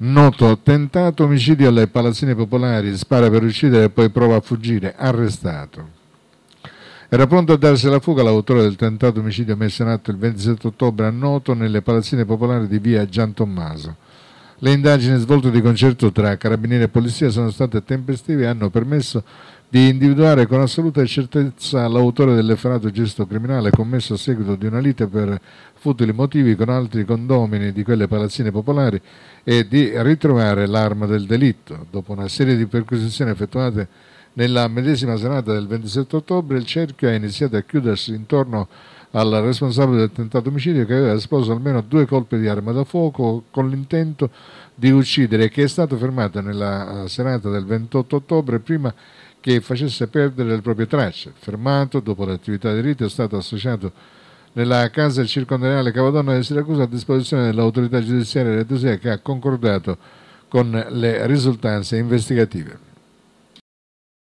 noto tentato omicidio alle palazzine popolari, spara per uccidere e poi prova a fuggire, arrestato. Era pronto a darsi la fuga l'autore del tentato omicidio messo in atto il 27 ottobre a Noto nelle palazzine popolari di via Gian Tommaso. Le indagini svolte di concerto tra carabinieri e polizia sono state tempestive e hanno permesso di individuare con assoluta certezza l'autore dell'efferato gesto criminale commesso a seguito di una lite per futili motivi con altri condomini di quelle palazzine popolari e di ritrovare l'arma del delitto. Dopo una serie di perquisizioni effettuate nella medesima serata del 27 ottobre, il cerchio ha iniziato a chiudersi intorno al responsabile del tentato omicidio che aveva esposto almeno due colpi di arma da fuoco con l'intento di uccidere, che è stato fermato nella eh, serata del 28 ottobre prima di che facesse perdere le proprie tracce. Fermato, dopo l'attività di rito, è stato associato nella casa circondariale Cavadonna di Siracusa a disposizione dell'autorità giudiziaria di retusia che ha concordato con le risultanze investigative.